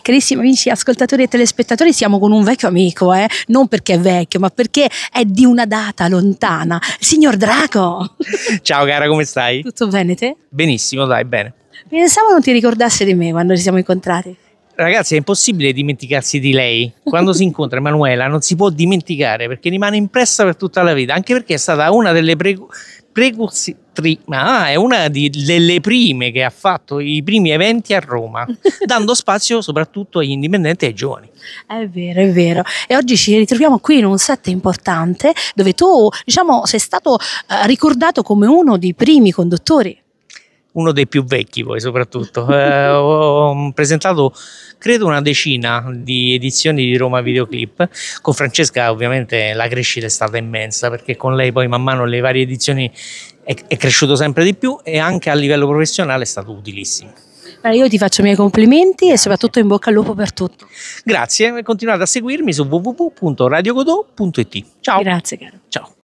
Carissimi amici, ascoltatori e telespettatori, siamo con un vecchio amico, eh? non perché è vecchio, ma perché è di una data lontana. Signor Draco! Ciao cara, come stai? Tutto bene te? Benissimo, dai, bene. Pensavo non ti ricordasse di me quando ci siamo incontrati. Ragazzi, è impossibile dimenticarsi di lei. Quando si incontra Emanuela non si può dimenticare perché rimane impressa per tutta la vita, anche perché è stata una delle pre precursitrice, ah, è una di, delle prime che ha fatto i primi eventi a Roma, dando spazio soprattutto agli indipendenti e ai giovani. È vero, è vero. E oggi ci ritroviamo qui in un set importante dove tu, diciamo, sei stato eh, ricordato come uno dei primi conduttori uno dei più vecchi poi soprattutto. Eh, ho presentato credo una decina di edizioni di Roma Videoclip, con Francesca ovviamente la crescita è stata immensa perché con lei poi man mano le varie edizioni è, è cresciuto sempre di più e anche a livello professionale è stato utilissimo. io ti faccio i miei complimenti e soprattutto in bocca al lupo per tutto. Grazie, e continuate a seguirmi su www.radiogodò.it. Ciao. Grazie caro. Ciao.